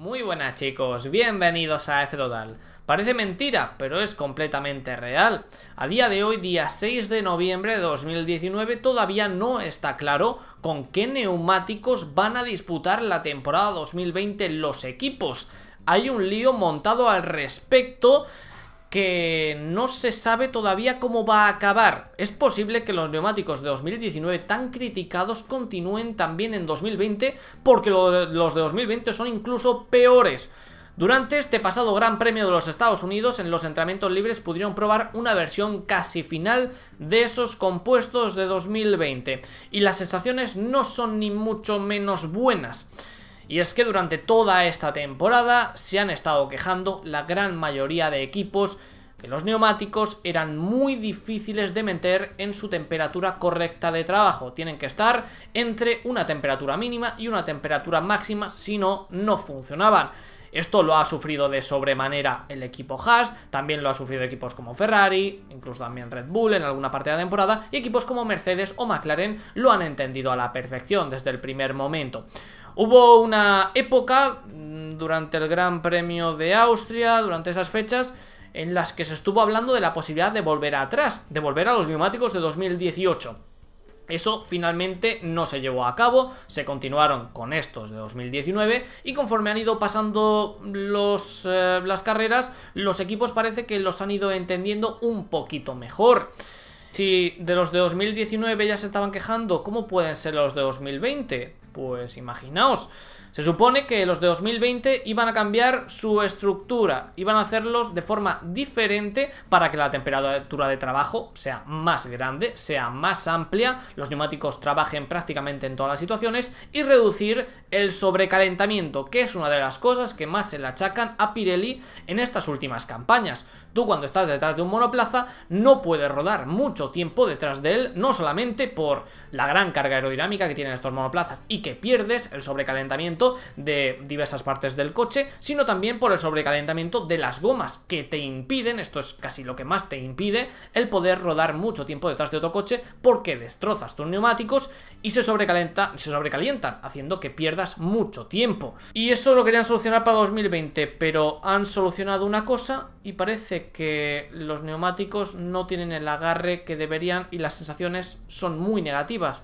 Muy buenas chicos, bienvenidos a Efrodal. Parece mentira, pero es completamente real. A día de hoy, día 6 de noviembre de 2019, todavía no está claro con qué neumáticos van a disputar la temporada 2020 los equipos. Hay un lío montado al respecto que no se sabe todavía cómo va a acabar. Es posible que los neumáticos de 2019 tan criticados continúen también en 2020 porque los de 2020 son incluso peores. Durante este pasado Gran Premio de los Estados Unidos, en los entrenamientos libres pudieron probar una versión casi final de esos compuestos de 2020, y las sensaciones no son ni mucho menos buenas. Y es que durante toda esta temporada se han estado quejando la gran mayoría de equipos que los neumáticos eran muy difíciles de meter en su temperatura correcta de trabajo. Tienen que estar entre una temperatura mínima y una temperatura máxima, si no, no funcionaban. Esto lo ha sufrido de sobremanera el equipo Haas, también lo ha sufrido equipos como Ferrari, incluso también Red Bull en alguna parte de la temporada, y equipos como Mercedes o McLaren lo han entendido a la perfección desde el primer momento. Hubo una época mm, durante el Gran Premio de Austria, durante esas fechas, en las que se estuvo hablando de la posibilidad de volver atrás, de volver a los neumáticos de 2018. Eso finalmente no se llevó a cabo, se continuaron con estos de 2019 y conforme han ido pasando eh, las carreras, los equipos parece que los han ido entendiendo un poquito mejor. Si de los de 2019 ya se estaban quejando, ¿cómo pueden ser los de 2020? Pues imaginaos, se supone que los de 2020 iban a cambiar su estructura, iban a hacerlos de forma diferente para que la temperatura de trabajo sea más grande, sea más amplia, los neumáticos trabajen prácticamente en todas las situaciones y reducir el sobrecalentamiento, que es una de las cosas que más se le achacan a Pirelli en estas últimas campañas. Tú cuando estás detrás de un monoplaza no puedes rodar mucho tiempo detrás de él, no solamente por la gran carga aerodinámica que tienen estos monoplazas y que pierdes el sobrecalentamiento de diversas partes del coche, sino también por el sobrecalentamiento de las gomas que te impiden, esto es casi lo que más te impide, el poder rodar mucho tiempo detrás de otro coche porque destrozas tus neumáticos y se, sobrecalenta, se sobrecalientan, haciendo que pierdas mucho tiempo. Y eso lo querían solucionar para 2020, pero han solucionado una cosa y parece que los neumáticos no tienen el agarre que deberían y las sensaciones son muy negativas.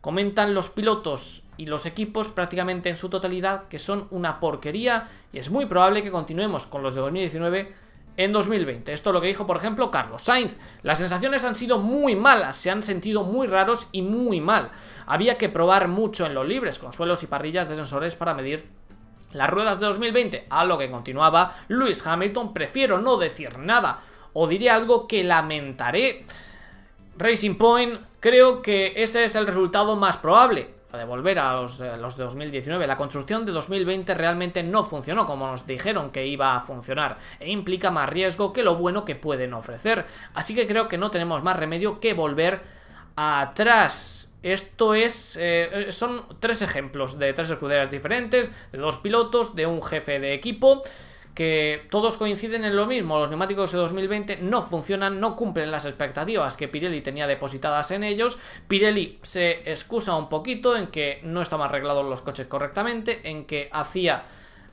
Comentan los pilotos y los equipos prácticamente en su totalidad que son una porquería y es muy probable que continuemos con los de 2019 en 2020. Esto es lo que dijo, por ejemplo, Carlos Sainz. Las sensaciones han sido muy malas, se han sentido muy raros y muy mal. Había que probar mucho en los libres, con suelos y parrillas de sensores para medir las ruedas de 2020, a lo que continuaba Lewis Hamilton. Prefiero no decir nada o diré algo que lamentaré. Racing Point, creo que ese es el resultado más probable a devolver a los, eh, los de 2019. La construcción de 2020 realmente no funcionó como nos dijeron que iba a funcionar e implica más riesgo que lo bueno que pueden ofrecer. Así que creo que no tenemos más remedio que volver atrás. Esto es... Eh, eh, son tres ejemplos de tres escuderas diferentes, de dos pilotos, de un jefe de equipo que todos coinciden en lo mismo, los neumáticos de 2020 no funcionan, no cumplen las expectativas que Pirelli tenía depositadas en ellos, Pirelli se excusa un poquito en que no estaban arreglados los coches correctamente, en que hacía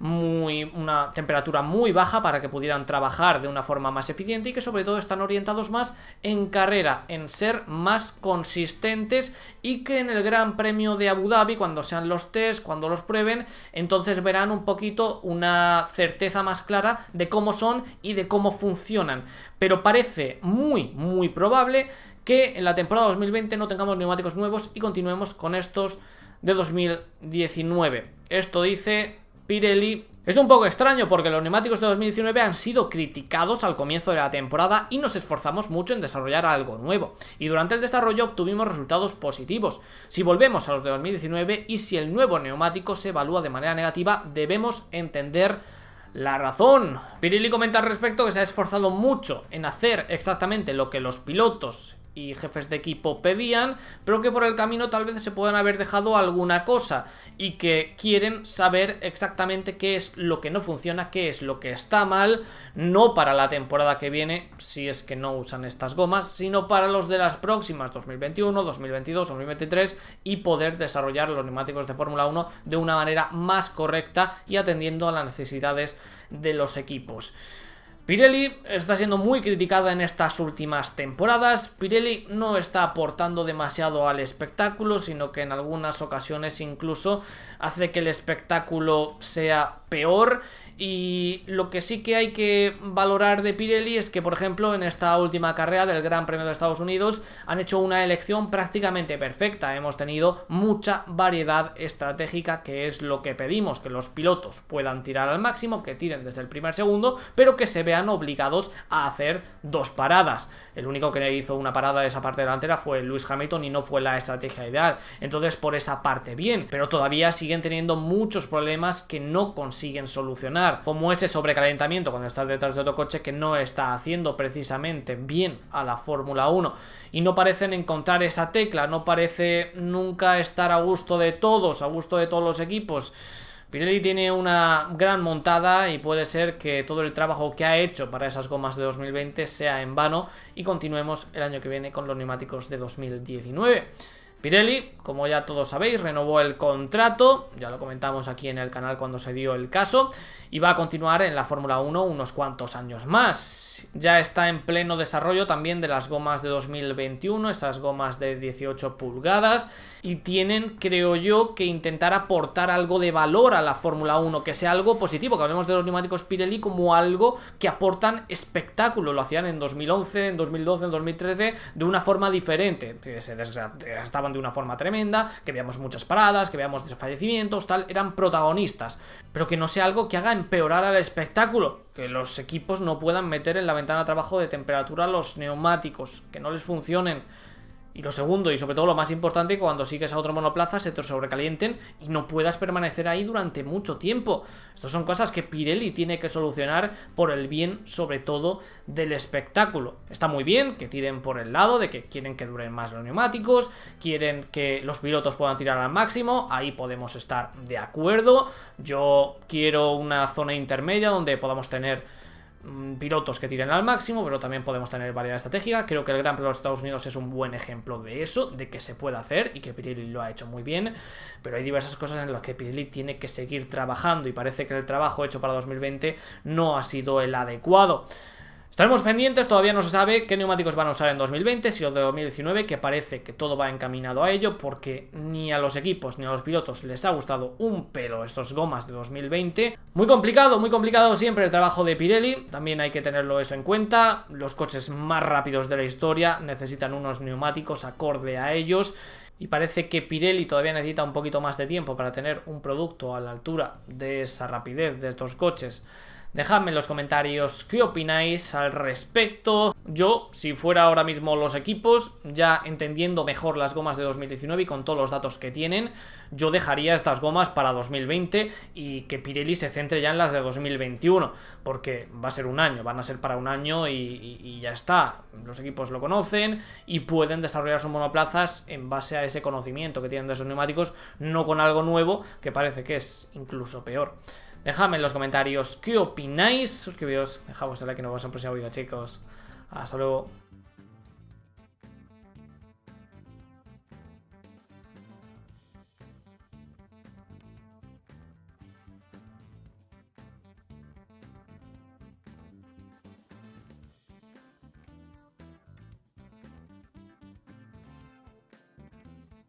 muy, una temperatura muy baja para que pudieran trabajar de una forma más eficiente y que sobre todo están orientados más en carrera, en ser más consistentes y que en el Gran Premio de Abu Dhabi, cuando sean los test, cuando los prueben, entonces verán un poquito una certeza más clara de cómo son y de cómo funcionan. Pero parece muy, muy probable que en la temporada 2020 no tengamos neumáticos nuevos y continuemos con estos de 2019. Esto dice Pirelli es un poco extraño porque los neumáticos de 2019 han sido criticados al comienzo de la temporada y nos esforzamos mucho en desarrollar algo nuevo, y durante el desarrollo obtuvimos resultados positivos. Si volvemos a los de 2019 y si el nuevo neumático se evalúa de manera negativa, debemos entender la razón. Pirelli comenta al respecto que se ha esforzado mucho en hacer exactamente lo que los pilotos y jefes de equipo pedían, pero que por el camino tal vez se puedan haber dejado alguna cosa y que quieren saber exactamente qué es lo que no funciona, qué es lo que está mal, no para la temporada que viene, si es que no usan estas gomas, sino para los de las próximas 2021, 2022, 2023 y poder desarrollar los neumáticos de Fórmula 1 de una manera más correcta y atendiendo a las necesidades de los equipos. Pirelli está siendo muy criticada en estas últimas temporadas. Pirelli no está aportando demasiado al espectáculo, sino que en algunas ocasiones incluso hace que el espectáculo sea peor. Y lo que sí que hay que valorar de Pirelli es que, por ejemplo, en esta última carrera del Gran Premio de Estados Unidos han hecho una elección prácticamente perfecta. Hemos tenido mucha variedad estratégica, que es lo que pedimos, que los pilotos puedan tirar al máximo, que tiren desde el primer segundo, pero que se vea obligados a hacer dos paradas. El único que hizo una parada de esa parte delantera fue Lewis Hamilton y no fue la estrategia ideal. Entonces por esa parte bien, pero todavía siguen teniendo muchos problemas que no consiguen solucionar, como ese sobrecalentamiento cuando estás detrás de otro coche que no está haciendo precisamente bien a la Fórmula 1 y no parecen encontrar esa tecla, no parece nunca estar a gusto de todos, a gusto de todos los equipos. Pirelli tiene una gran montada y puede ser que todo el trabajo que ha hecho para esas gomas de 2020 sea en vano y continuemos el año que viene con los neumáticos de 2019. Pirelli, como ya todos sabéis, renovó el contrato, ya lo comentamos aquí en el canal cuando se dio el caso, y va a continuar en la Fórmula 1 unos cuantos años más. Ya está en pleno desarrollo también de las gomas de 2021, esas gomas de 18 pulgadas, y tienen, creo yo, que intentar aportar algo de valor a la Fórmula 1, que sea algo positivo, que hablemos de los neumáticos Pirelli como algo que aportan espectáculo, lo hacían en 2011, en 2012, en 2013, de una forma diferente, se desgastaban de una forma tremenda, que veamos muchas paradas, que veamos desfallecimientos, tal, eran protagonistas, pero que no sea algo que haga empeorar al espectáculo, que los equipos no puedan meter en la ventana de trabajo de temperatura los neumáticos, que no les funcionen, y lo segundo, y sobre todo lo más importante, cuando sigues a otro monoplaza se te sobrecalienten y no puedas permanecer ahí durante mucho tiempo. Estas son cosas que Pirelli tiene que solucionar por el bien, sobre todo, del espectáculo. Está muy bien que tiren por el lado de que quieren que duren más los neumáticos, quieren que los pilotos puedan tirar al máximo, ahí podemos estar de acuerdo. Yo quiero una zona intermedia donde podamos tener Mm, pilotos que tiren al máximo, pero también podemos tener variedad estratégica. Creo que el Gran Premio de los Estados Unidos es un buen ejemplo de eso, de que se puede hacer y que Pirelli lo ha hecho muy bien, pero hay diversas cosas en las que Pirelli tiene que seguir trabajando y parece que el trabajo hecho para 2020 no ha sido el adecuado. Estaremos pendientes, todavía no se sabe qué neumáticos van a usar en 2020, si o de 2019, que parece que todo va encaminado a ello, porque ni a los equipos ni a los pilotos les ha gustado un pelo estos gomas de 2020. Muy complicado, muy complicado siempre el trabajo de Pirelli, también hay que tenerlo eso en cuenta. Los coches más rápidos de la historia necesitan unos neumáticos acorde a ellos y parece que Pirelli todavía necesita un poquito más de tiempo para tener un producto a la altura de esa rapidez de estos coches Dejadme en los comentarios qué opináis al respecto. Yo, si fuera ahora mismo los equipos, ya entendiendo mejor las gomas de 2019 y con todos los datos que tienen, yo dejaría estas gomas para 2020 y que Pirelli se centre ya en las de 2021, porque va a ser un año, van a ser para un año y, ya está. Los equipos lo conocen y pueden desarrollar sus monoplazas en base a ese conocimiento que tienen de esos neumáticos, no con algo nuevo que parece que es incluso peor. Dejadme en los comentarios qué opináis. Suscribíos, dejamos el like y nos vemos en el próximo vídeo, chicos. Hasta luego.